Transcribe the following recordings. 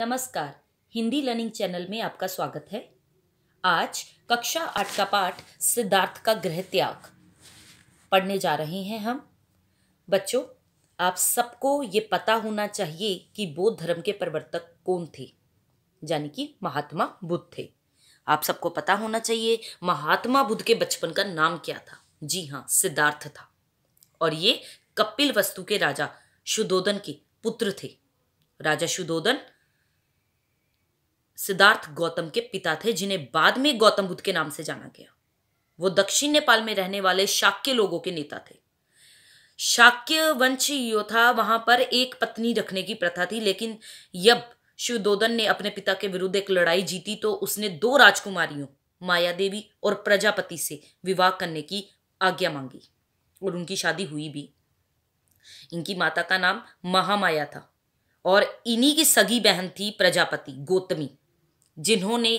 नमस्कार Hindi learning channel में आपका स्वागत है आज कक्षा आठ का पाठ सिद्धार्थ का गृह त्याग पढ़ने जा रहे हैं हम बच्चों आप सबको ये पता होना चाहिए कि बौद्ध धर्म के प्रवर्तक कौन थे यानी कि महात्मा बुद्ध थे आप सबको पता होना चाहिए महात्मा बुद्ध के बचपन का नाम क्या था जी हाँ सिद्धार्थ था और ये कपिल वस्तु के राजा शुदोधन के पुत्र थे राजा शुदोदन सिद्धार्थ गौतम के पिता थे जिन्हें बाद में गौतम बुद्ध के नाम से जाना गया वो दक्षिण नेपाल में रहने वाले शाक्य लोगों के नेता थे शाक्य वंश यो था वहां पर एक पत्नी रखने की प्रथा थी लेकिन जब शिवदोदन ने अपने पिता के विरुद्ध एक लड़ाई जीती तो उसने दो राजकुमारियों माया देवी और प्रजापति से विवाह करने की आज्ञा मांगी और उनकी शादी हुई भी इनकी माता का नाम महामाया था और इन्हीं की सगी बहन थी प्रजापति गौतमी जिन्होंने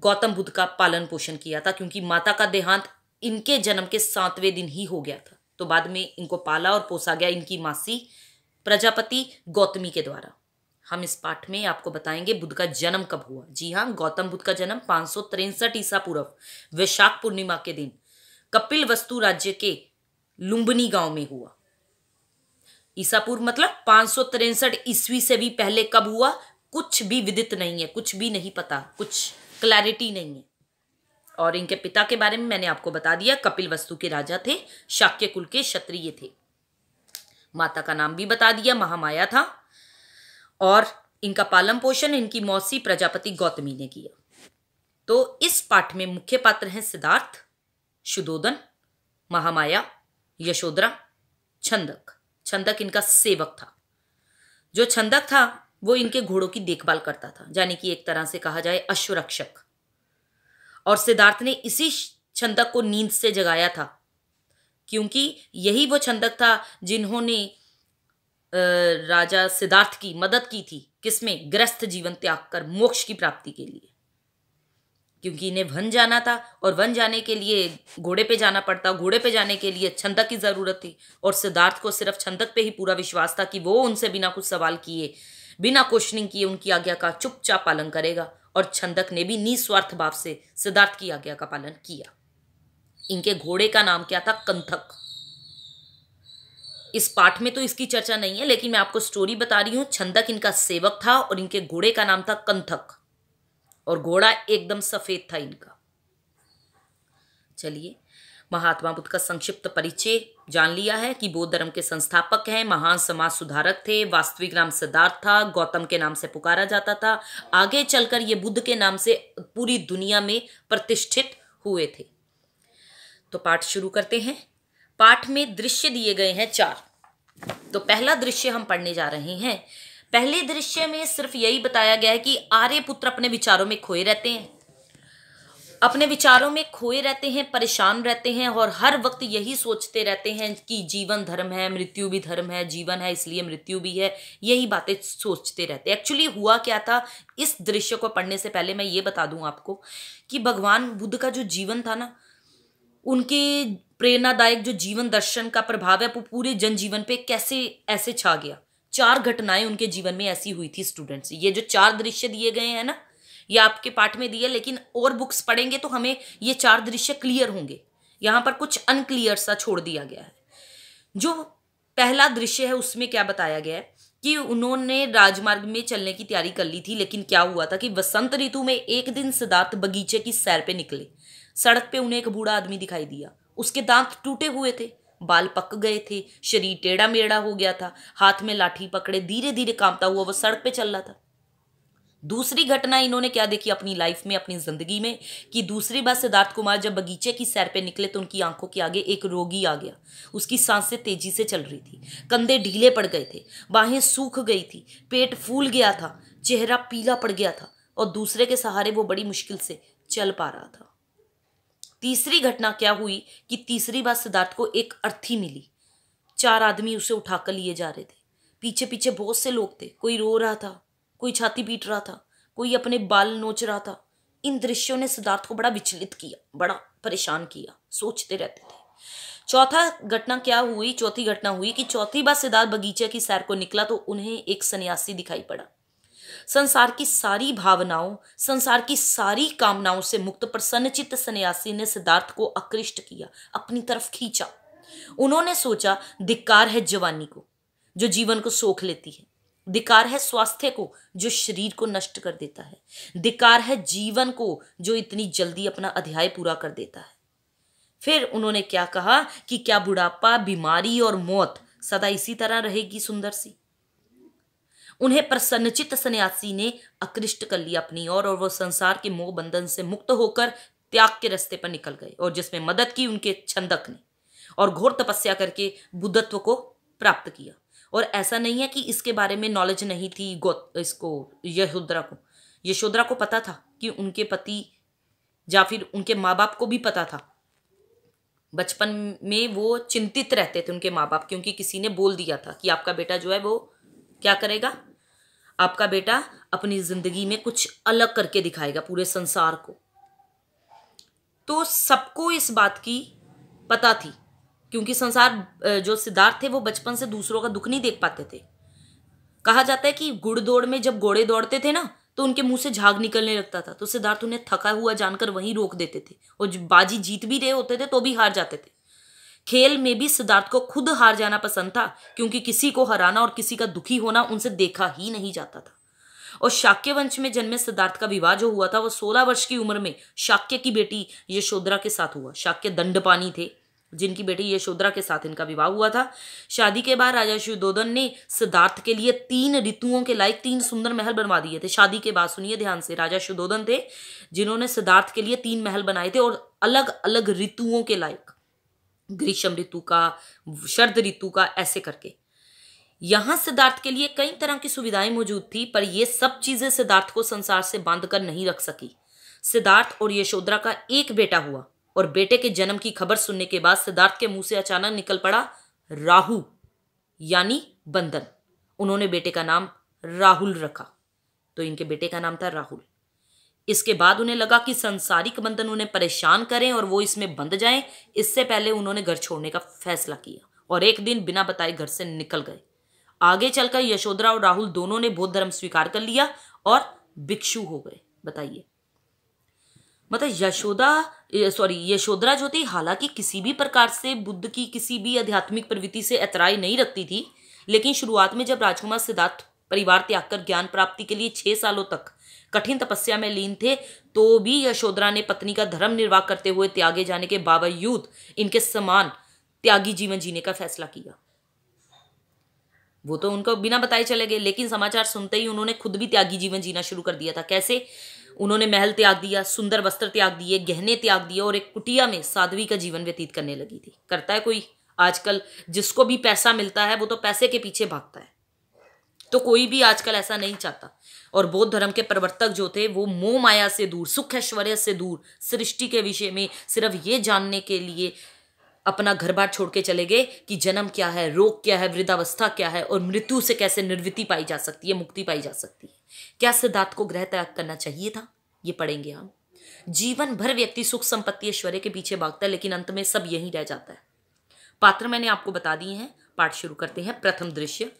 गौतम बुद्ध का पालन पोषण किया था क्योंकि माता का देहांत इनके जन्म के सातवें दिन ही हो गया था तो बाद में इनको पाला और पोसा गया इनकी मासी प्रजापति गौतमी के द्वारा हम इस पाठ में आपको बताएंगे बुद्ध का जन्म कब हुआ जी हाँ गौतम बुद्ध का जन्म पांच सौ तिरसठ ईसा पूर्व वैशाख पूर्णिमा के दिन कपिल वस्तु राज्य के लुम्बनी गांव में हुआ ईसापुर मतलब पांच सौ तिरसठ ईस्वी से भी पहले कब हुआ कुछ भी विदित नहीं है कुछ भी नहीं पता कुछ क्लैरिटी नहीं है और इनके पिता के बारे में मैंने आपको बता दिया कपिल वस्तु के राजा थे शाक्य कुल के क्षत्रिय थे माता का नाम भी बता दिया महामाया था और इनका पालन पोषण इनकी मौसी प्रजापति गौतमी ने किया तो इस पाठ में मुख्य पात्र हैं सिद्धार्थ शुदोदन महामाया यशोदरा छंदक छंदक इनका सेवक था जो छंदक था वो इनके घोड़ों की देखभाल करता था यानी कि एक तरह से कहा जाए अश्वरक्षक और सिद्धार्थ ने इसी छंदक को नींद से जगाया था क्योंकि यही वो छंदक था जिन्होंने राजा सिद्धार्थ की मदद की थी किसमें ग्रस्त जीवन त्याग कर मोक्ष की प्राप्ति के लिए क्योंकि इन्हें वन जाना था और वन जाने के लिए घोड़े पे जाना पड़ता घोड़े पे जाने के लिए छंदक की ज़रूरत थी और सिद्धार्थ को सिर्फ छंदक पे ही पूरा विश्वास था कि वो उनसे बिना कुछ सवाल किए बिना क्वेश्चनिंग किए उनकी आज्ञा का चुपचाप पालन करेगा और छंदक ने भी निस्वार्थ भाव से सिद्धार्थ की आज्ञा का पालन किया इनके घोड़े का नाम क्या था कंथक इस पाठ में तो इसकी चर्चा नहीं है लेकिन मैं आपको स्टोरी बता रही हूं छंदक इनका सेवक था और इनके घोड़े का नाम था कंथक और घोड़ा एकदम सफेद था इनका चलिए महात्मा बुद्ध का संक्षिप्त परिचय जान लिया है कि बौद्ध धर्म के संस्थापक हैं महान समाज सुधारक थे वास्तविक नाम सिद्धार्थ था गौतम के नाम से पुकारा जाता था आगे चलकर ये बुद्ध के नाम से पूरी दुनिया में प्रतिष्ठित हुए थे तो पाठ शुरू करते हैं पाठ में दृश्य दिए गए हैं चार तो पहला दृश्य हम पढ़ने जा रहे हैं पहले दृश्य में सिर्फ यही बताया गया है कि आर्य पुत्र अपने विचारों में खोए रहते हैं अपने विचारों में खोए रहते हैं परेशान रहते हैं और हर वक्त यही सोचते रहते हैं कि जीवन धर्म है मृत्यु भी धर्म है जीवन है इसलिए मृत्यु भी है यही बातें सोचते रहते हैं एक्चुअली हुआ क्या था इस दृश्य को पढ़ने से पहले मैं ये बता दूं आपको कि भगवान बुद्ध का जो जीवन था ना उनके प्रेरणादायक जो जीवन दर्शन का प्रभाव है वो पूरे जनजीवन पे कैसे ऐसे छा गया चार घटनाएं उनके जीवन में ऐसी हुई थी स्टूडेंट्स ये जो चार दृश्य दिए गए हैं ना ये आपके पाठ में दिए लेकिन और बुक्स पढ़ेंगे तो हमें ये चार दृश्य क्लियर होंगे यहाँ पर कुछ अनक्लियर सा छोड़ दिया गया है जो पहला दृश्य है उसमें क्या बताया गया है कि उन्होंने राजमार्ग में चलने की तैयारी कर ली थी लेकिन क्या हुआ था कि वसंत ऋतु में एक दिन सिद्धार्थ बगीचे की सैर पे निकले सड़क पे उन्हें एक बूढ़ा आदमी दिखाई दिया उसके दांत टूटे हुए थे बाल पक गए थे शरीर टेढ़ा मेढ़ा हो गया था हाथ में लाठी पकड़े धीरे धीरे कांपता हुआ वह सड़क पे चल रहा था दूसरी घटना इन्होंने क्या देखी अपनी लाइफ में अपनी ज़िंदगी में कि दूसरी बार सिद्धार्थ कुमार जब बगीचे की सैर पे निकले तो उनकी आंखों के आगे एक रोगी आ गया उसकी सांसें तेज़ी से चल रही थी कंधे ढीले पड़ गए थे बाहें सूख गई थी पेट फूल गया था चेहरा पीला पड़ गया था और दूसरे के सहारे वो बड़ी मुश्किल से चल पा रहा था तीसरी घटना क्या हुई कि तीसरी बार सिद्धार्थ को एक अर्थी मिली चार आदमी उसे उठाकर लिए जा रहे थे पीछे पीछे बहुत से लोग थे कोई रो रहा था कोई छाती पीट रहा था कोई अपने बाल नोच रहा था इन दृश्यों ने सिद्धार्थ को बड़ा विचलित किया बड़ा परेशान किया सोचते रहते थे चौथा घटना क्या हुई चौथी घटना हुई कि चौथी बार सिद्धार्थ बगीचे की सैर को निकला तो उन्हें एक सन्यासी दिखाई पड़ा संसार की सारी भावनाओं संसार की सारी कामनाओं से मुक्त प्रसन्नचित सन्यासी ने सिद्धार्थ को आकृष्ट किया अपनी तरफ खींचा उन्होंने सोचा धिक्कार है जवानी को जो जीवन को सोख लेती है धिकार है स्वास्थ्य को जो शरीर को नष्ट कर देता है धिकार है जीवन को जो इतनी जल्दी अपना अध्याय पूरा कर देता है फिर उन्होंने क्या कहा कि क्या बुढ़ापा बीमारी और मौत सदा इसी तरह रहेगी सुंदर सी उन्हें प्रसन्नचित सन्यासी ने आकृष्ट कर लिया अपनी ओर और, और वह संसार के मोह बंधन से मुक्त होकर त्याग के रास्ते पर निकल गए और जिसमें मदद की उनके छंदक ने और घोर तपस्या करके बुद्धत्व को प्राप्त किया और ऐसा नहीं है कि इसके बारे में नॉलेज नहीं थी गौ इसको यशोद्रा को यशोधरा को पता था कि उनके पति या फिर उनके माँ बाप को भी पता था बचपन में वो चिंतित रहते थे उनके माँ बाप क्योंकि किसी ने बोल दिया था कि आपका बेटा जो है वो क्या करेगा आपका बेटा अपनी ज़िंदगी में कुछ अलग करके दिखाएगा पूरे संसार को तो सबको इस बात की पता थी क्योंकि संसार जो सिद्धार्थ थे वो बचपन से दूसरों का दुख नहीं देख पाते थे कहा जाता है कि गुड़ दौड़ में जब घोड़े दौड़ते थे ना तो उनके मुंह से झाग निकलने लगता था तो सिद्धार्थ उन्हें थका हुआ जानकर वहीं रोक देते थे और बाजी जीत भी रहे होते थे तो भी हार जाते थे खेल में भी सिद्धार्थ को खुद हार जाना पसंद था क्योंकि किसी को हराना और किसी का दुखी होना उनसे देखा ही नहीं जाता था और शाक्य वंश में जन्मे सिद्धार्थ का विवाह जो हुआ था वो सोलह वर्ष की उम्र में शाक्य की बेटी यशोधरा के साथ हुआ शाक्य दंडपानी थे जिनकी बेटी यशोधरा के साथ इनका विवाह हुआ था शादी के बाद राजा शिवदोधन ने सिद्धार्थ के लिए तीन ऋतुओं के लायक तीन सुंदर महल बनवा दिए थे शादी के बाद सुनिए ध्यान से राजा शिवदोधन थे जिन्होंने सिद्धार्थ के लिए तीन महल बनाए थे और अलग अलग ऋतुओं के लायक ग्रीष्म ऋतु का शरद ऋतु का ऐसे करके यहाँ सिद्धार्थ के लिए कई तरह की सुविधाएं मौजूद थी पर यह सब चीजें सिद्धार्थ को संसार से बांध कर नहीं रख सकी सिद्धार्थ और यशोधरा का एक बेटा हुआ और बेटे के जन्म की खबर सुनने के बाद सिद्धार्थ के मुंह से अचानक निकल पड़ा राहु यानी बंधन उन्होंने बेटे का नाम राहुल रखा तो इनके बेटे का नाम था राहुल इसके बाद उन्हें लगा कि संसारिक बंधन उन्हें परेशान करें और वो इसमें बंध जाए इससे पहले उन्होंने घर छोड़ने का फैसला किया और एक दिन बिना बताए घर से निकल गए आगे चलकर यशोधरा और राहुल दोनों ने बौद्ध धर्म स्वीकार कर लिया और भिक्षु हो गए बताइए मतलब यशोदा सॉरी यशोधरा जो थी हालांकि किसी भी प्रकार से बुद्ध की किसी भी आध्यात्मिक प्रवृत्ति से ऐतराय नहीं रखती थी लेकिन शुरुआत में जब राजकुमार सिद्धार्थ परिवार त्याग कर ज्ञान प्राप्ति के लिए छः सालों तक कठिन तपस्या में लीन थे तो भी यशोधरा ने पत्नी का धर्म निर्वाह करते हुए त्यागे जाने के बावजूद इनके समान त्यागी जीवन जीने का फैसला किया वो तो उनको बिना बताए चले गए लेकिन समाचार सुनते ही उन्होंने खुद भी त्यागी जीवन जीना शुरू कर दिया था कैसे उन्होंने महल त्याग दिया सुंदर वस्त्र त्याग दिए गहने त्याग दिए और एक कुटिया में साध्वी का जीवन व्यतीत करने लगी थी करता है कोई आजकल जिसको भी पैसा मिलता है वो तो पैसे के पीछे भागता है तो कोई भी आजकल ऐसा नहीं चाहता और बौद्ध धर्म के प्रवर्तक जो थे वो मोह माया से दूर सुख ऐश्वर्य से दूर सृष्टि के विषय में सिर्फ ये जानने के लिए अपना घर बार छोड़ के चले गए कि जन्म क्या है रोग क्या है वृद्धावस्था क्या है और मृत्यु से कैसे निर्वृत्ति पाई जा सकती है मुक्ति पाई जा सकती है क्या सिद्धार्थ को ग्रह त्याग करना चाहिए था ये पढ़ेंगे हम जीवन भर व्यक्ति सुख संपत्ति ऐश्वर्य के पीछे भागता है लेकिन अंत में सब यही रह जाता है पात्र मैंने आपको बता दिए हैं पाठ शुरू करते हैं प्रथम दृश्य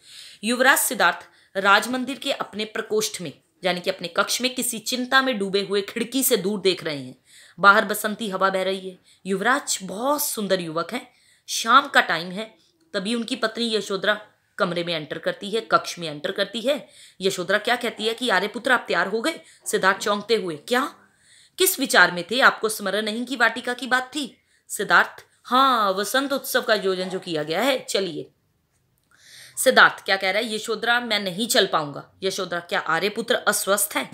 युवराज सिद्धार्थ राजमंदिर के अपने प्रकोष्ठ में यानी कि अपने कक्ष में किसी चिंता में डूबे हुए खिड़की से दूर देख रहे हैं बाहर बसंती हवा बह रही है युवराज बहुत सुंदर युवक हैं शाम का टाइम है तभी उनकी पत्नी यशोधरा कमरे में एंटर करती है कक्ष में एंटर करती है यशोधरा क्या कहती है कि आर्य पुत्र आप तैयार हो गए सिद्धार्थ चौंकते हुए क्या किस विचार में थे आपको स्मरण नहीं की वाटिका की बात थी सिद्धार्थ हाँ वसंत उत्सव का आयोजन जो किया गया है चलिए सिद्धार्थ क्या कह रहा है यशोधरा मैं नहीं चल पाऊंगा यशोधरा क्या आर्य पुत्र अस्वस्थ है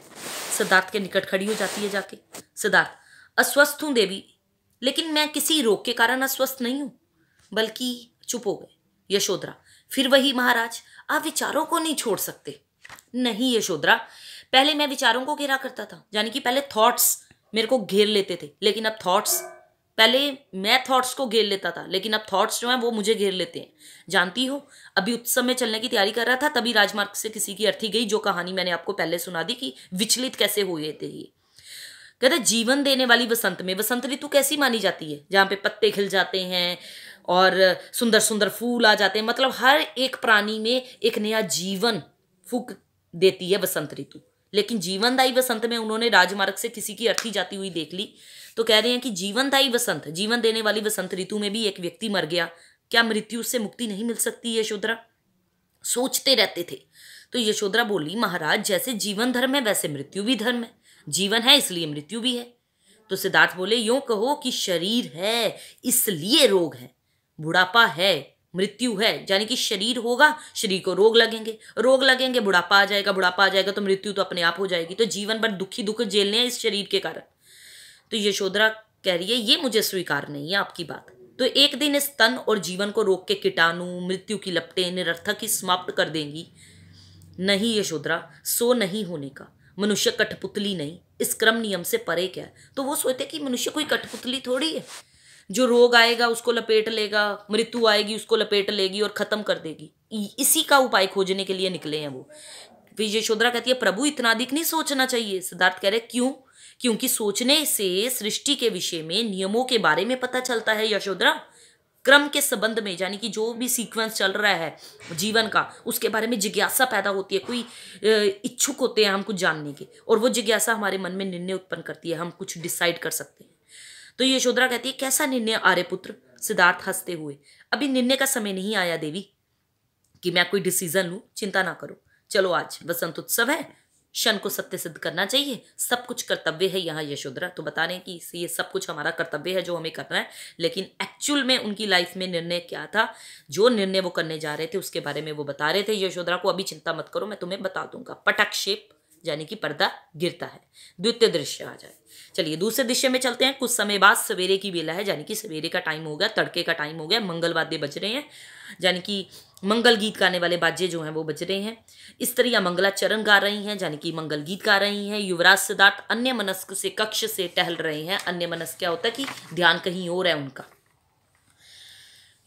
सिद्धार्थ के निकट खड़ी हो जाती है जाके सिद्धार्थ अस्वस्थ हूँ देवी लेकिन मैं किसी रोग के कारण अस्वस्थ नहीं हूँ बल्कि चुप हो गए यशोधरा फिर वही महाराज आप विचारों को नहीं छोड़ सकते नहीं यशोधरा पहले मैं विचारों को घेरा करता था यानी कि पहले थॉट्स मेरे को घेर लेते थे लेकिन अब थॉट्स पहले मैं थॉट्स को घेर लेता था लेकिन अब थॉट्स जो हैं वो मुझे घेर लेते हैं जानती हो अभी उत्सव में चलने की तैयारी कर रहा था तभी राजमार्ग से किसी की अर्थी गई जो कहानी मैंने आपको पहले सुना दी कि विचलित कैसे हुए थे ये कहते जीवन देने वाली वसंत में वसंत ऋतु कैसी मानी जाती है जहाँ पे पत्ते खिल जाते हैं और सुंदर सुंदर फूल आ जाते हैं मतलब हर एक प्राणी में एक नया जीवन फूक देती है वसंत ऋतु लेकिन जीवनदायी वसंत में उन्होंने राजमार्ग से किसी की अर्थी जाती हुई देख ली तो कह रहे हैं कि जीवनदायी वसंत जीवन देने वाली वसंत ऋतु में भी एक व्यक्ति मर गया क्या मृत्यु से मुक्ति नहीं मिल सकती यशोधरा सोचते रहते थे तो यशोधरा बोली महाराज जैसे जीवन धर्म है वैसे मृत्यु भी धर्म है जीवन है इसलिए मृत्यु भी है तो सिद्धार्थ बोले यूं कहो कि शरीर है इसलिए रोग है बुढ़ापा है मृत्यु है यानी कि शरीर होगा शरीर को रोग लगेंगे रोग लगेंगे बुढ़ापा आ जाएगा बुढ़ापा आ जाएगा तो मृत्यु तो अपने आप हो जाएगी तो जीवन भर दुखी दुख झेलने हैं इस शरीर के कारण तो यशोधरा कह रही है ये मुझे स्वीकार नहीं है आपकी बात तो एक दिन इस तन और जीवन को रोक के कीटाणु मृत्यु की लपटें निरर्थक ही समाप्त कर देंगी नहीं यशोधरा सो नहीं होने का मनुष्य कठपुतली नहीं इस क्रम नियम से परे क्या है तो वो सोचते कि मनुष्य कोई कठपुतली थोड़ी है जो रोग आएगा उसको लपेट लेगा मृत्यु आएगी उसको लपेट लेगी और ख़त्म कर देगी इसी का उपाय खोजने के लिए निकले हैं वो फिर यशोधरा कहती है प्रभु इतना अधिक नहीं सोचना चाहिए सिद्धार्थ कह रहे क्यों क्योंकि सोचने से सृष्टि के विषय में नियमों के बारे में पता चलता है यशोधरा क्रम के संबंध में यानी कि जो भी सीक्वेंस चल रहा है जीवन का उसके बारे में जिज्ञासा पैदा होती है कोई इच्छुक होते हैं हम कुछ जानने के और वो जिज्ञासा हमारे मन में निर्णय उत्पन्न करती है हम कुछ डिसाइड कर सकते हैं तो यशोधरा कहती है कैसा निर्णय आर्य पुत्र सिद्धार्थ हंसते हुए अभी निर्णय का समय नहीं आया देवी कि मैं कोई डिसीजन लूँ चिंता ना करो चलो आज बसंत उत्सव है शन को सत्य सिद्ध करना चाहिए सब कुछ कर्तव्य है यहाँ यशोधरा तो बता रहे हैं कि ये सब कुछ हमारा कर्तव्य है जो हमें करना है लेकिन एक्चुअल में उनकी लाइफ में निर्णय क्या था जो निर्णय वो करने जा रहे थे उसके बारे में वो बता रहे थे यशोधरा को अभी चिंता मत करो मैं तुम्हें बता दूंगा पटक्षेप यानी कि पर्दा गिरता है द्वितीय दृश्य आ जाए चलिए दूसरे दृश्य में चलते हैं कुछ समय बाद सवेरे की वेला है यानी कि सवेरे का टाइम हो गया तड़के का टाइम हो गया मंगलवाद्य बज रहे हैं यानी कि मंगल गीत गाने वाले बाजे जो हैं वो बज रहे हैं स्त्रियां मंगलाचरण गा रही हैं यानी कि मंगल गीत गा रही हैं युवराज सिद्धार्थ अन्य मनस्क से कक्ष से टहल रहे हैं अन्य मनस्क क्या होता है कि ध्यान कहीं और है उनका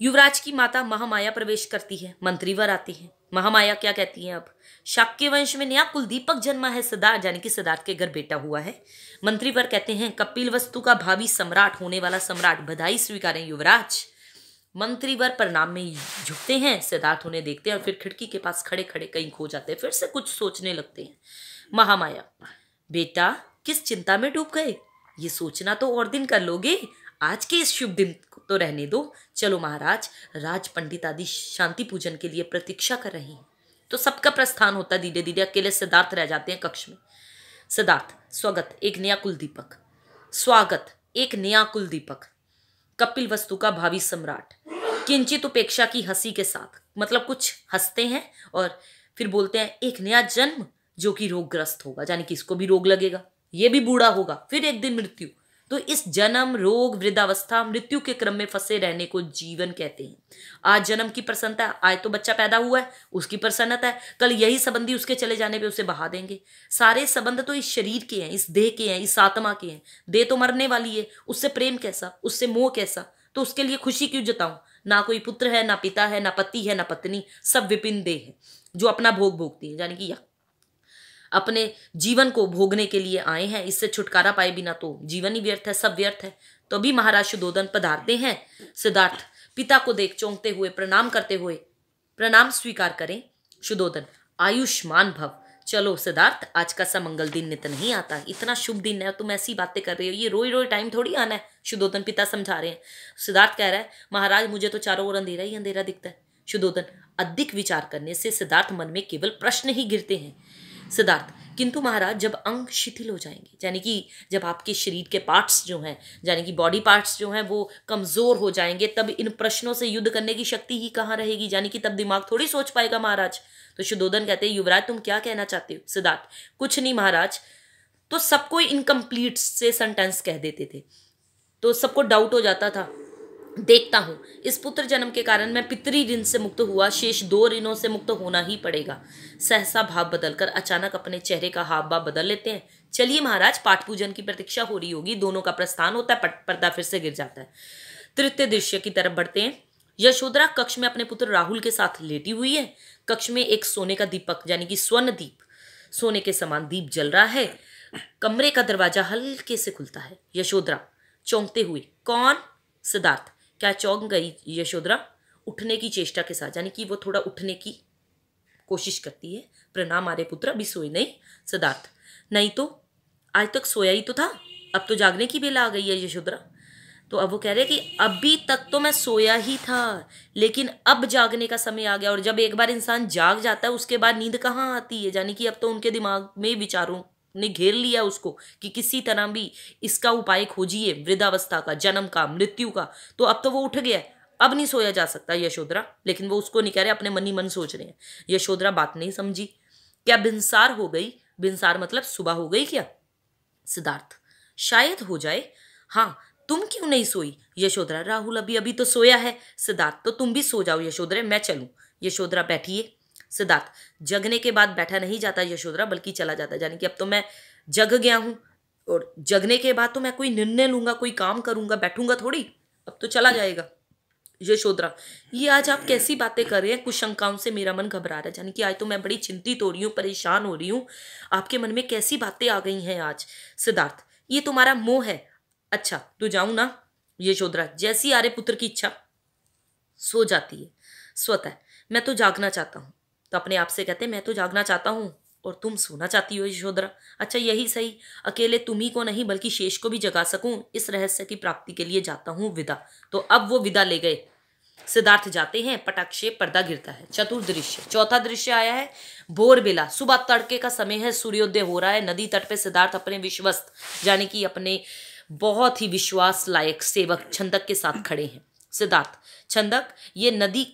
युवराज की माता महामाया प्रवेश करती है मंत्रीवर आती है महामाया क्या कहती है अब शाक्य वंश में नया कुलदीपक जन्मा है सिद्धार्थ यानी कि सिद्धार्थ के घर बेटा हुआ है मंत्रीवर कहते हैं कपिल वस्तु का भावी सम्राट होने वाला सम्राट बधाई स्वीकारें युवराज मंत्रीवर परिणाम में झुकते हैं सिद्धार्थ उन्हें देखते हैं और फिर खिड़की के पास खड़े खड़े कहीं खो जाते हैं फिर से कुछ सोचने लगते हैं महामाया बेटा किस चिंता में डूब गए ये सोचना तो और दिन कर लोगे आज के इस शुभ दिन तो रहने दो चलो महाराज राज पंडित आदि शांति पूजन के लिए प्रतीक्षा कर रहे हैं तो सबका प्रस्थान होता है धीरे धीरे अकेले सिद्धार्थ रह जाते हैं कक्ष में सिद्धार्थ स्वागत एक नया कुलदीपक स्वागत एक नया कुलदीपक कपिल वस्तु का भावी सम्राट किंचित उपेक्षा की हंसी के साथ मतलब कुछ हंसते हैं और फिर बोलते हैं एक नया जन्म जो कि रोगग्रस्त होगा यानी कि इसको भी रोग लगेगा ये भी बूढ़ा होगा फिर एक दिन मृत्यु तो इस जन्म रोग वृद्धावस्था मृत्यु के क्रम में फंसे रहने को जीवन कहते हैं आज जन्म की प्रसन्नता आज तो बच्चा पैदा हुआ है उसकी प्रसन्नता है कल यही संबंधी उसके चले जाने पे उसे बहा देंगे सारे संबंध तो इस शरीर के हैं इस देह के हैं इस आत्मा के हैं देह तो मरने वाली है उससे प्रेम कैसा उससे मोह कैसा तो उसके लिए खुशी क्यों जताऊं ना कोई पुत्र है ना पिता है ना पति है ना पत्नी सब विपिन देह है जो अपना भोग भोगती है यानी कि यह अपने जीवन को भोगने के लिए आए हैं इससे छुटकारा पाए बिना तो जीवन ही व्यर्थ है सब व्यर्थ है तो अभी महाराज सुदोधन पधारते हैं सिद्धार्थ पिता को देख चौंकते हुए प्रणाम करते हुए प्रणाम स्वीकार करें सुदोधन आयुष्मान भव चलो सिद्धार्थ आज का सा मंगल दिन नित नहीं आता इतना शुभ दिन है तुम ऐसी बातें कर रहे हो ये रोई रोई टाइम थोड़ी आना है सुदोधन पिता समझा रहे हैं सिद्धार्थ कह रहा है महाराज मुझे तो चारों ओर अंधेरा ही अंधेरा दिखता है सुदोधन अधिक विचार करने से सिद्धार्थ मन में केवल प्रश्न ही गिरते हैं सिद्धार्थ किंतु महाराज जब अंग शिथिल हो जाएंगे यानी कि जब आपके शरीर के पार्ट्स जो हैं यानी कि बॉडी पार्ट्स जो हैं वो कमज़ोर हो जाएंगे तब इन प्रश्नों से युद्ध करने की शक्ति ही कहाँ रहेगी यानी कि तब दिमाग थोड़ी सोच पाएगा महाराज तो शुदोधन कहते हैं युवराज तुम क्या कहना चाहते हो सिद्धार्थ कुछ नहीं महाराज तो सबको इनकम्प्लीट से सेंटेंस कह देते थे तो सबको डाउट हो जाता था देखता हूँ इस पुत्र जन्म के कारण मैं पितरी ऋण से मुक्त हुआ शेष दो ऋणों से मुक्त होना ही पड़ेगा सहसा भाव बदलकर अचानक अपने चेहरे का हाव भाव बदल लेते हैं चलिए महाराज पाठ पूजन की प्रतीक्षा हो रही होगी दोनों का प्रस्थान होता है पर्दा फिर से गिर जाता है तृतीय दृश्य की तरफ बढ़ते हैं यशोधरा कक्ष में अपने पुत्र राहुल के साथ लेटी हुई है कक्ष में एक सोने का दीपक यानी कि स्वर्ण दीप सोने के समान दीप जल रहा है कमरे का दरवाजा हल्के से खुलता है यशोधरा चौंकते हुए कौन सिद्धार्थ क्या चौंक गई यशोधरा उठने की चेष्टा के साथ यानी कि वो थोड़ा उठने की कोशिश करती है प्रणाम आर्य पुत्र अभी सोए नहीं सिद्धार्थ नहीं तो आज तक सोया ही तो था अब तो जागने की बेला आ गई है यशोधरा तो अब वो कह रहे हैं कि अभी तक तो मैं सोया ही था लेकिन अब जागने का समय आ गया और जब एक बार इंसान जाग जाता है उसके बाद नींद कहाँ आती है यानी कि अब तो उनके दिमाग में विचारों ने घेर लिया उसको कि किसी तरह भी इसका उपाय खोजिए वृद्धावस्था का जन्म का मृत्यु का तो अब तो वो उठ गया अब नहीं सोया जा सकता यशोधरा लेकिन वो उसको नहीं कह रहे अपने मन ही मन सोच रहे हैं यशोधरा बात नहीं समझी क्या भिन्सार हो गई भिन्सार मतलब सुबह हो गई क्या सिद्धार्थ शायद हो जाए हाँ तुम क्यों नहीं सोई यशोधरा राहुल अभी अभी तो सोया है सिद्धार्थ तो तुम भी सो जाओ यशोधरा मैं चलूँ यशोधरा बैठिए सिद्धार्थ जगने के बाद बैठा नहीं जाता यशोधरा बल्कि चला जाता है यानी कि अब तो मैं जग गया हूँ और जगने के बाद तो मैं कोई निर्णय लूंगा कोई काम करूंगा बैठूंगा थोड़ी अब तो चला जाएगा यशोधरा ये आज आप कैसी बातें कर रहे हैं कुछ शंकाओं से मेरा मन घबरा रहा है यानी कि आज तो मैं बड़ी चिंतित हो रही हूँ परेशान हो रही हूँ आपके मन में कैसी बातें आ गई हैं आज सिद्धार्थ ये तुम्हारा मोह है अच्छा तो जाऊँ ना यशोधरा जैसी आर्य पुत्र की इच्छा सो जाती है स्वतः मैं तो जागना चाहता हूँ तो अपने आप से कहते मैं तो जागना चाहता हूँ और तुम सोना चाहती हो यशोधरा अच्छा यही सही अकेले तुम ही को नहीं बल्कि शेष को भी जगा सकूं इस रहस्य की प्राप्ति के लिए जाता हूँ विदा तो अब वो विदा ले गए सिद्धार्थ जाते हैं पटाक्षे पर्दा गिरता है चतुर दृश्य चौथा दृश्य आया है बेला सुबह तड़के का समय है सूर्योदय हो रहा है नदी तट पे सिद्धार्थ अपने विश्वस्त यानी कि अपने बहुत ही विश्वास लायक सेवक छंदक के साथ खड़े हैं सिद्धार्थ छंदक ये नदी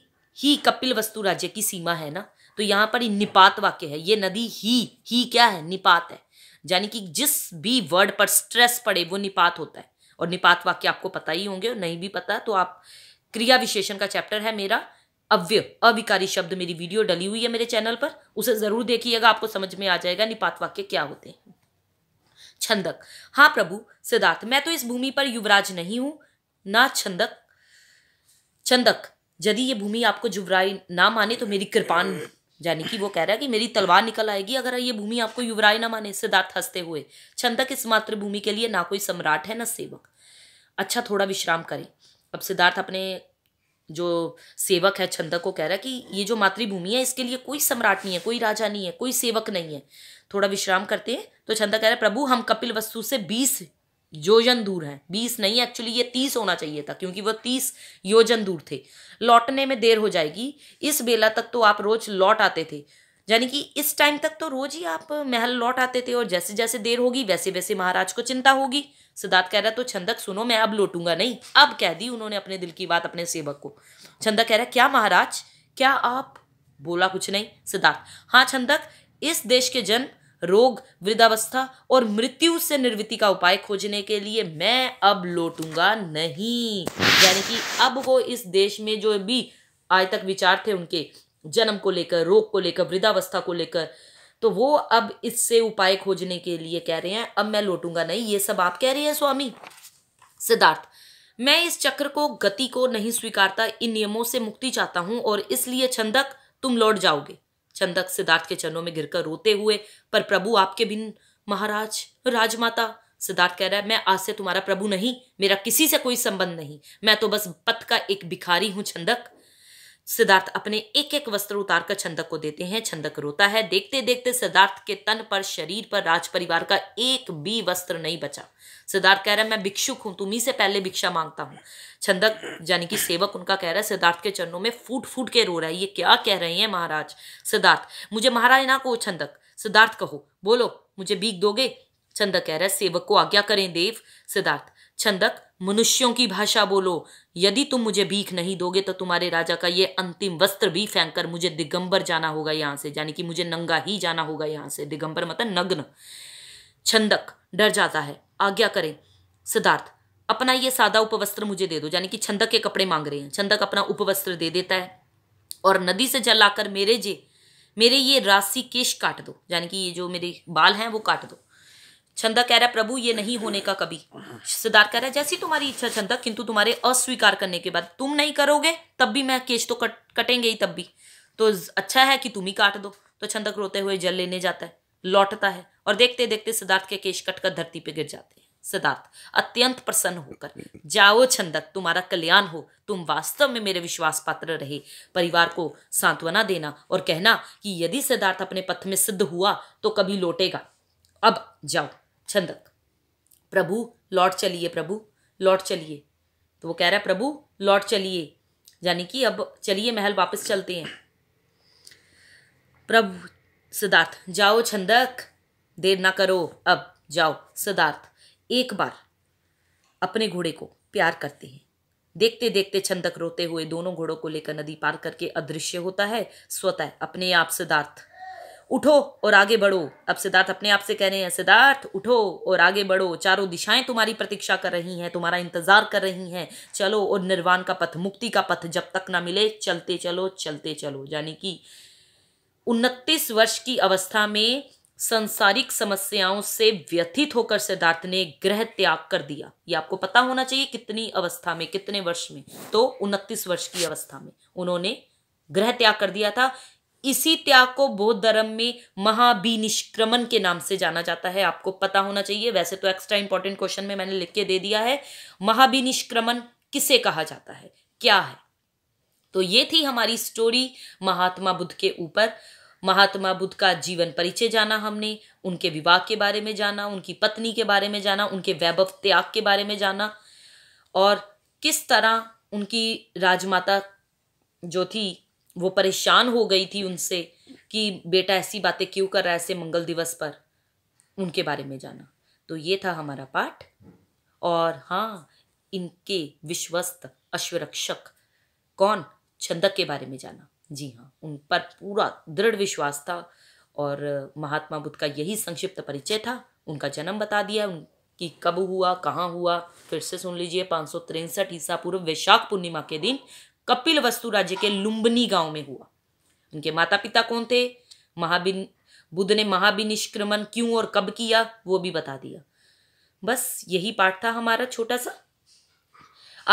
ही कपिल वस्तु राज्य की सीमा है ना तो यहाँ पर निपात वाक्य है ये नदी ही ही क्या है निपात है यानी कि जिस भी वर्ड पर स्ट्रेस पड़े वो निपात होता है और निपात वाक्य आपको पता ही होंगे और नहीं भी पता तो आप क्रिया विशेषण का चैप्टर है मेरा अव्य अविकारी शब्द मेरी वीडियो डली हुई है मेरे चैनल पर उसे ज़रूर देखिएगा आपको समझ में आ जाएगा निपात वाक्य क्या होते हैं छंदक हाँ प्रभु सिद्धार्थ मैं तो इस भूमि पर युवराज नहीं हूं ना छंदक छंदक यदि ये भूमि आपको जुवराई ना माने तो मेरी कृपान यानी कि वो कह रहा है कि मेरी तलवार निकल आएगी अगर ये भूमि आपको युवराय न माने सिद्धार्थ हंसते हुए छंदक इस मातृभूमि के लिए ना कोई सम्राट है ना सेवक अच्छा थोड़ा विश्राम करें अब सिद्धार्थ अपने जो सेवक है छंदक को कह रहा है कि ये जो मातृभूमि है इसके लिए कोई सम्राट नहीं है कोई राजा नहीं है कोई सेवक नहीं है थोड़ा विश्राम करते हैं तो छंदक कह रहा है प्रभु हम कपिल वस्तु से बीस योजन दूर हैं बीस नहीं एक्चुअली ये तीस होना चाहिए था क्योंकि वह तीस योजन दूर थे लौटने में देर हो जाएगी इस बेला तक तो आप रोज लौट आते थे यानी कि इस टाइम तक तो रोज ही आप महल लौट आते थे और जैसे जैसे देर होगी वैसे वैसे महाराज को चिंता होगी सिद्धार्थ कह रहा तो छंदक सुनो मैं अब लौटूंगा नहीं अब कह दी उन्होंने अपने दिल की बात अपने सेवक को छंदक कह रहा क्या महाराज क्या आप बोला कुछ नहीं सिद्धार्थ हाँ छंदक इस देश के जन रोग वृद्धावस्था और मृत्यु से निर्वृत्ति का उपाय खोजने के लिए मैं अब लौटूंगा नहीं यानी कि अब वो इस देश में जो भी आज तक विचार थे उनके जन्म को लेकर रोग को लेकर वृद्धावस्था को लेकर तो वो अब इससे उपाय खोजने के लिए कह रहे हैं अब मैं लौटूंगा नहीं ये सब आप कह रहे हैं स्वामी सिद्धार्थ मैं इस चक्र को गति को नहीं स्वीकारता इन नियमों से मुक्ति चाहता हूं और इसलिए छंदक तुम लौट जाओगे चंदक सिद्धार्थ के चरणों में गिरकर रोते हुए पर प्रभु आपके बिन महाराज राजमाता सिद्धार्थ कह रहा है मैं आज से तुम्हारा प्रभु नहीं मेरा किसी से कोई संबंध नहीं मैं तो बस पथ का एक भिखारी हूं चंदक सिद्धार्थ अपने एक एक वस्त्र उतारकर छंदक को देते हैं छंदक रोता है देखते देखते सिद्धार्थ के तन पर शरीर पर राज परिवार का एक भी वस्त्र नहीं बचा सिद्धार्थ कह रहा है मैं भिक्षुक हूं तुम्ही से पहले भिक्षा मांगता हूं छंदक यानी कि सेवक उनका कह रहा है सिद्धार्थ के चरणों में फूट फूट के रो रहा है ये क्या कह रहे हैं महाराज सिद्धार्थ मुझे महाराज ना कहो छंदक सिद्धार्थ कहो बोलो मुझे बीक दोगे छंदक कह रहा है सेवक को आज्ञा करें देव सिद्धार्थ छंदक मनुष्यों की भाषा बोलो यदि तुम मुझे भीख नहीं दोगे तो तुम्हारे राजा का ये अंतिम वस्त्र भी फेंक कर मुझे दिगंबर जाना होगा यहाँ से यानी कि मुझे नंगा ही जाना होगा यहाँ से दिगंबर मतलब नग्न छंदक डर जाता है आज्ञा करें सिद्धार्थ अपना ये सादा उपवस्त्र मुझे दे दो यानी कि छंदक के कपड़े मांग रहे हैं छंदक अपना उपवस्त्र दे देता है और नदी से जल आकर मेरे जे मेरे ये राशि केश काट दो यानी कि ये जो मेरे बाल हैं वो काट दो छंदा कह रहा है प्रभु ये नहीं होने का कभी सिद्धार्थ कह रहा है जैसी तुम्हारी इच्छा छंदा किंतु तुम्हारे अस्वीकार करने के बाद तुम नहीं करोगे तब भी मैं केश तो कट कटेंगे ही तब भी तो अच्छा है कि तुम ही काट दो तो छंदक रोते हुए जल लेने जाता है लौटता है और देखते देखते सिद्धार्थ के केश कटकर धरती पे गिर जाते हैं सिद्धार्थ अत्यंत प्रसन्न होकर जाओ छंदक तुम्हारा कल्याण हो तुम वास्तव में मेरे विश्वास पात्र रहे परिवार को सांत्वना देना और कहना कि यदि सिद्धार्थ अपने पथ में सिद्ध हुआ तो कभी लौटेगा अब जाओ छंदक प्रभु लौट चलिए प्रभु लौट चलिए तो वो कह रहा है प्रभु लौट चलिए यानी कि अब चलिए महल वापस चलते हैं प्रभु सिद्धार्थ जाओ छंदक देर ना करो अब जाओ सिद्धार्थ एक बार अपने घोड़े को प्यार करते हैं देखते देखते छंदक रोते हुए दोनों घोड़ों को लेकर नदी पार करके अदृश्य होता है स्वतः अपने आप सिद्धार्थ उठो और आगे बढ़ो अब सिद्धार्थ अपने आप से कह रहे हैं सिद्धार्थ उठो और आगे बढ़ो चारों दिशाएं तुम्हारी प्रतीक्षा कर रही हैं तुम्हारा इंतजार कर रही हैं चलो और निर्वाण का पथ मुक्ति का पथ जब तक ना मिले चलते चलो चलते चलो यानी कि उनतीस वर्ष की अवस्था में संसारिक समस्याओं से व्यथित होकर सिद्धार्थ ने ग्रह त्याग कर दिया ये आपको पता होना चाहिए कितनी अवस्था में कितने वर्ष में तो उनतीस वर्ष की अवस्था में उन्होंने ग्रह त्याग कर दिया था इसी त्याग को बौद्ध धर्म में महाभिनिष्क्रमण के नाम से जाना जाता है आपको पता होना चाहिए वैसे तो एक्स्ट्रा इंपॉर्टेंट क्वेश्चन में मैंने लिख के दे दिया है महाभिनिष्क्रमण किसे कहा जाता है क्या है तो ये थी हमारी स्टोरी महात्मा बुद्ध के ऊपर महात्मा बुद्ध का जीवन परिचय जाना हमने उनके विवाह के बारे में जाना उनकी पत्नी के बारे में जाना उनके वैभव त्याग के बारे में जाना और किस तरह उनकी राजमाता जो थी वो परेशान हो गई थी उनसे कि बेटा ऐसी बातें क्यों कर रहा है ऐसे मंगल दिवस पर उनके बारे में जाना तो ये था हमारा पाठ और हाँ इनके विश्वस्त अश्वरक्षक कौन छंदक के बारे में जाना जी हाँ उन पर पूरा दृढ़ विश्वास था और महात्मा बुद्ध का यही संक्षिप्त परिचय था उनका जन्म बता दिया कि कब हुआ कहाँ हुआ फिर से सुन लीजिए पाँच सौ तिरसठ ईसा पूर्व वैशाख पूर्णिमा के दिन कपिल वस्तु राज्य के लुम्बनी गांव में हुआ उनके माता पिता कौन थे महाबिन बुद्ध ने महाविनिष्क्रमण क्यों और कब किया वो भी बता दिया बस यही पाठ था हमारा छोटा सा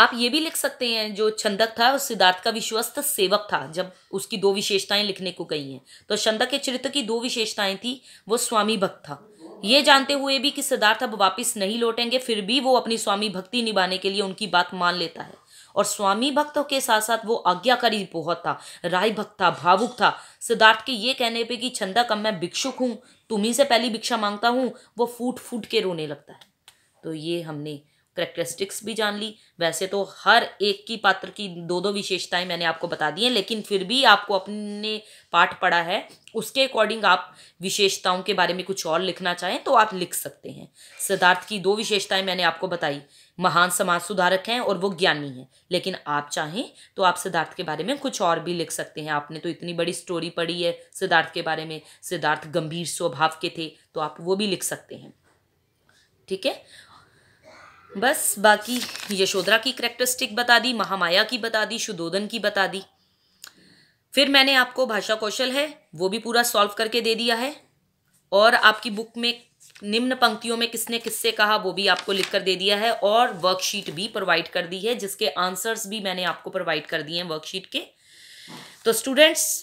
आप ये भी लिख सकते हैं जो छंदक था उस सिद्धार्थ का विश्वस्त सेवक था जब उसकी दो विशेषताएं लिखने को कही हैं तो छंदक के चरित्र की दो विशेषताएं थी वो स्वामी भक्त था ये जानते हुए भी कि सिद्धार्थ अब वापस नहीं लौटेंगे फिर भी वो अपनी स्वामी भक्ति निभाने के लिए उनकी बात मान लेता है और स्वामी भक्तों के साथ साथ वो आज्ञाकारी बहुत था राय भक्त था भावुक था सिद्धार्थ के ये कहने पे कि छंदा कम मैं भिक्षुक हूँ तुम्ही से पहली भिक्षा मांगता हूँ वो फूट फूट के रोने लगता है तो ये हमने करेक्टरिस्टिक्स भी जान ली वैसे तो हर एक की पात्र की दो दो विशेषताएं मैंने आपको बता दी हैं लेकिन फिर भी आपको अपने पाठ पढ़ा है उसके अकॉर्डिंग आप विशेषताओं के बारे में कुछ और लिखना चाहें तो आप लिख सकते हैं सिद्धार्थ की दो विशेषताएं मैंने आपको बताई महान समाज सुधारक हैं और वो ज्ञानी हैं लेकिन आप चाहें तो आप सिद्धार्थ के बारे में कुछ और भी लिख सकते हैं आपने तो इतनी बड़ी स्टोरी पढ़ी है सिद्धार्थ के बारे में सिद्धार्थ गंभीर स्वभाव के थे तो आप वो भी लिख सकते हैं ठीक है बस बाकी यशोधरा की करेक्टरिस्टिक बता दी महामाया की बता दी शुदोधन की बता दी फिर मैंने आपको भाषा कौशल है वो भी पूरा सॉल्व करके दे दिया है और आपकी बुक में निम्न पंक्तियों में किसने किससे कहा वो भी आपको लिख कर दे दिया है और वर्कशीट भी प्रोवाइड कर दी है जिसके आंसर्स भी मैंने आपको प्रोवाइड कर दिए हैं वर्कशीट के तो स्टूडेंट्स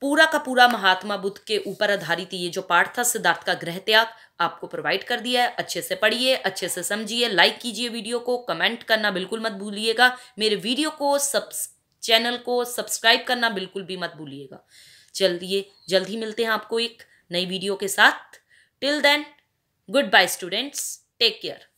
पूरा का पूरा महात्मा बुद्ध के ऊपर आधारित ये जो पाठ था सिद्धार्थ का ग्रह त्याग आपको प्रोवाइड कर दिया है अच्छे से पढ़िए अच्छे से समझिए लाइक कीजिए वीडियो को कमेंट करना बिल्कुल मत भूलिएगा मेरे वीडियो को सब्स चैनल को सब्सक्राइब करना बिल्कुल भी मत भूलिएगा चलिए जल्द ही मिलते हैं आपको एक नई वीडियो के साथ till then Goodbye, students. Take care.